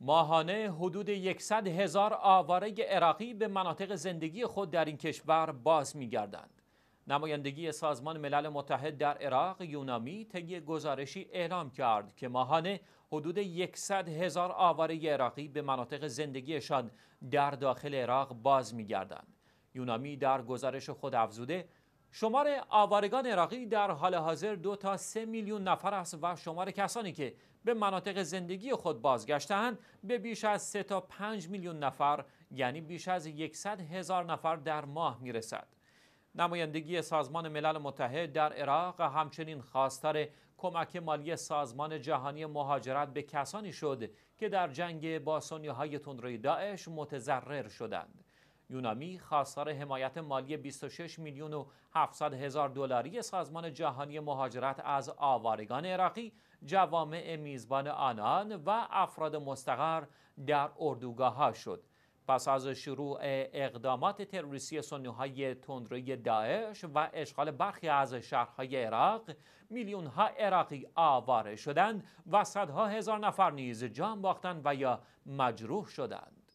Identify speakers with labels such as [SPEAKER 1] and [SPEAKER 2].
[SPEAKER 1] ماهانه حدود 100 هزار آواره عراقی به مناطق زندگی خود در این کشور باز می گردند. نمایندگی سازمان ملل متحد در عراق یونامی طی گزارشی اعلام کرد که ماهانه حدود 100 هزار آواره عراقی به مناطق زندگیشان در داخل عراق باز می گردند. یونامی در گزارش خود افزوده شمار آوارگان عراقی در حال حاضر دو تا سه میلیون نفر است و شمار کسانی که به مناطق زندگی خود بازگشتند به بیش از سه تا پنج میلیون نفر یعنی بیش از یکصد هزار نفر در ماه میرسد. نمایندگی سازمان ملل متحد در عراق همچنین خواستار کمک مالی سازمان جهانی مهاجرت به کسانی شد که در جنگ با سنیه های تندروی داعش متضرر شدند. یونامی خواستار حمایت مالی 26 میلیون و 700 هزار دلاری سازمان جهانی مهاجرت از آوارگان عراقی جوامع میزبان آنان و افراد مستقر در اردوگاه ها شد پس از شروع اقدامات تروریستی سنوهای تندروی داعش و اشغال برخی از شهرهای عراق میلیون ها عراقی آواره شدند و صدها هزار نفر نیز جان باختند و یا مجروح شدند